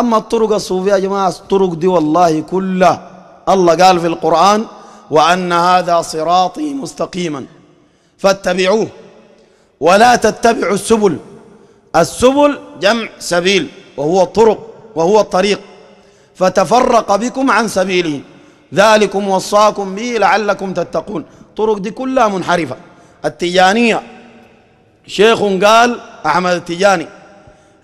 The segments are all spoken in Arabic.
أما الطرق الصوفية يا جماعة الطرق دي والله كلها الله قال في القرآن وأن هذا صراطي مستقيما فاتبعوه ولا تتبعوا السبل السبل جمع سبيل وهو الطرق وهو الطريق فتفرق بكم عن سبيله ذلكم وصاكم به لعلكم تتقون الطرق دي كلها منحرفة التجانية شيخ قال أحمد التجاني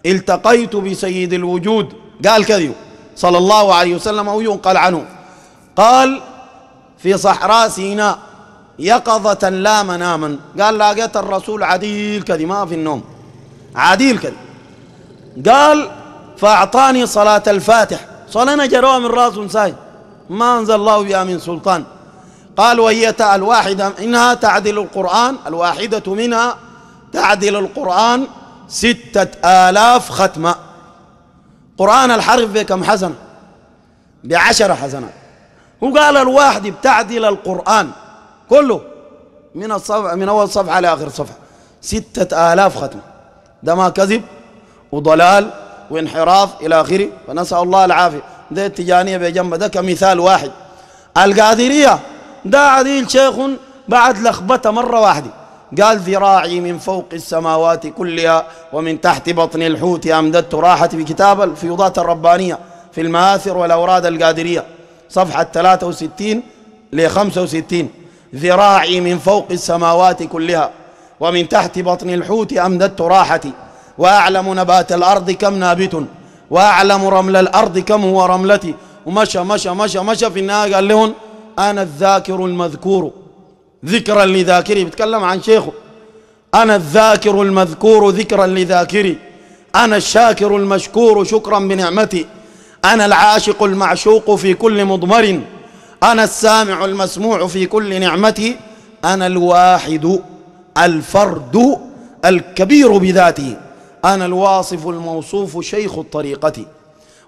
التقيت بسيد الوجود قال كذي صلى الله عليه وسلم أو ينقل عنه قال في صحراء سيناء يقظة لا مناما قال لقيت الرسول عديل كذي ما في النوم عديل كذي قال فأعطاني صلاة الفاتح صلانا جروها من راس ساي ما أنزل الله بها من سلطان قال وهي الواحدة إنها تعدل القرآن الواحدة منها تعدل القرآن ستة آلاف ختمة قرآن الحرف بكم حسنة بعشرة حسنات هو قال الواحد بتعدل القرآن كله من الصفحة من أول صفحة لآخر صفحة ستة آلاف ختمة ده ما كذب وضلال وانحراف إلى آخره فنسأل الله العافية ده التجانية بجنبه ده كمثال واحد القادرية ده عديل شيخ بعد لخبطة مرة واحدة قال ذراعي من فوق السماوات كلها ومن تحت بطن الحوت أمددت راحتي بكتاب الفيوضات الربانية في المآثر والأوراد القادرية صفحة 63 ل 65 ذراعي من فوق السماوات كلها ومن تحت بطن الحوت أمددت راحتي وأعلم نبات الأرض كم نابت وأعلم رمل الأرض كم هو رملتي ومشى مشى مشى مشى في النهاية قال لهم أنا الذاكر المذكور ذكرا لذاكري بيتكلم عن شيخه أنا الذاكر المذكور ذكرا لذاكري أنا الشاكر المشكور شكرا بنعمتي أنا العاشق المعشوق في كل مضمر أنا السامع المسموع في كل نعمتي أنا الواحد الفرد الكبير بذاته أنا الواصف الموصوف شيخ الطريقة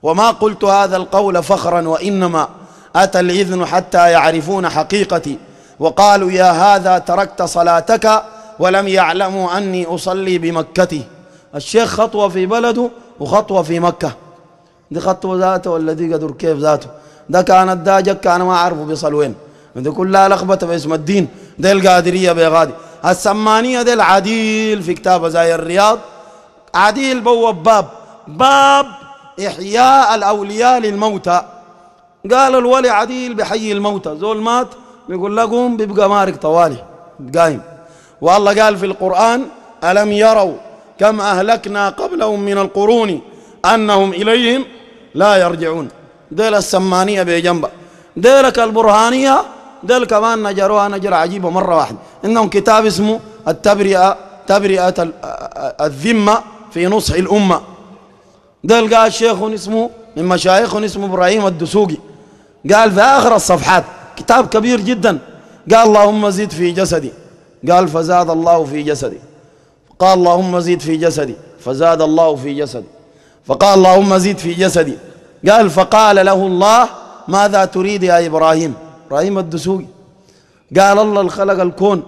وما قلت هذا القول فخرا وإنما أتى الإذن حتى يعرفون حقيقتي وقالوا يا هذا تركت صلاتك ولم يعلموا أني أصلي بمكتي الشيخ خطوة في بلده وخطوة في مكة دي خطوة ذاته ولا دي قدر كيف ذاته ده كانت ده كان أنا ما أعرفه بيصل وين ده كلها لخبطة باسم الدين ده القادرية بيغادي السمانية ده العديل في كتابه زي الرياض عديل بوب باب باب إحياء الأولياء للموتى قال الولي عديل بحي الموتى زول مات بيقول لكم بيبقى مارق طوالي قايم والله قال في القرآن ألم يروا كم أهلكنا قبلهم من القرون أنهم إليهم لا يرجعون ديل السمانية بجنبه ديلك البرهانية ديل كمان نجروها نجر عجيبة مرة واحدة إنهم كتاب اسمه التبرئة تبرئة الذمة في نصح الأمة ديل قال شيخ اسمه من مشايخ اسمه إبراهيم الدسوقي قال في آخر الصفحات كتاب كبير جدا قال اللهم زد في جسدي قال فزاد الله في جسدي قال اللهم زد في جسدي فزاد الله في جسدي فقال اللهم زد في جسدي قال فقال له الله ماذا تريد يا إبراهيم إبراهيم الدسوقي قال الله الخلق الكون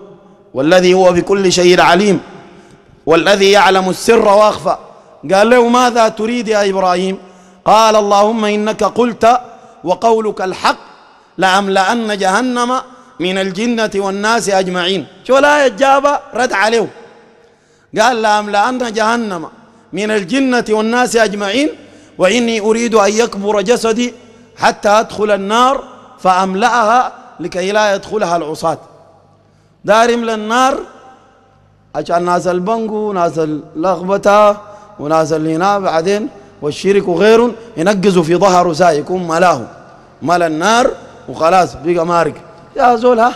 والذي هو بكل شيء عليم والذي يعلم السر واخفى قال له ماذا تريد يا إبراهيم قال اللهم إنك قلت وقولك الحق لأملأن جهنم من الجنة والناس أجمعين شو لا يجاب رد عليه قال لأملأن جهنم من الجنة والناس أجمعين وإني أريد أن يكبر جسدي حتى أدخل النار فأملأها لكي لا يدخلها العصاة دارم للنار عشان ناس البنكو ناس اللخبطة وناس اللي هنا بعدين والشرك وغيرهم ينقزوا في ظهره سايكم ملاه ملا النار وخلاص بقى مارق يا زول ها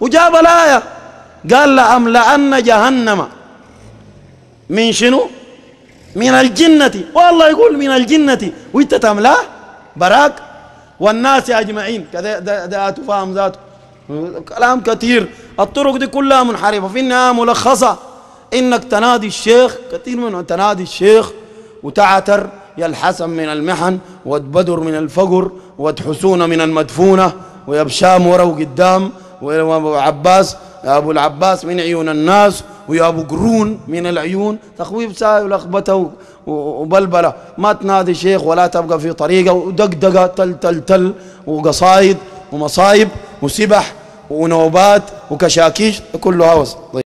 وجاب الآية قال لأملأن جهنم من شنو؟ من الجنة والله يقول من الجنة وانت تملاه براك والناس أجمعين كذا ذاته فاهم ذاته كلام كثير الطرق دي كلها منحرفة في النهاية ملخصة إنك تنادي الشيخ كثير من تنادي الشيخ وتعتر يا الحسن من المحن وتبدر من الفقر وتحسون من المدفونة ويبشام وروا قدام وعباس أبو العباس من عيون الناس ويا أبو قرون من العيون تخويب ساي ولخبته وبلبلة ما تنادي شيخ ولا تبقى في طريقة ودقدقة تل تل تل وقصايد ومصايب وسبح ونوبات وكشاكيش كله هوس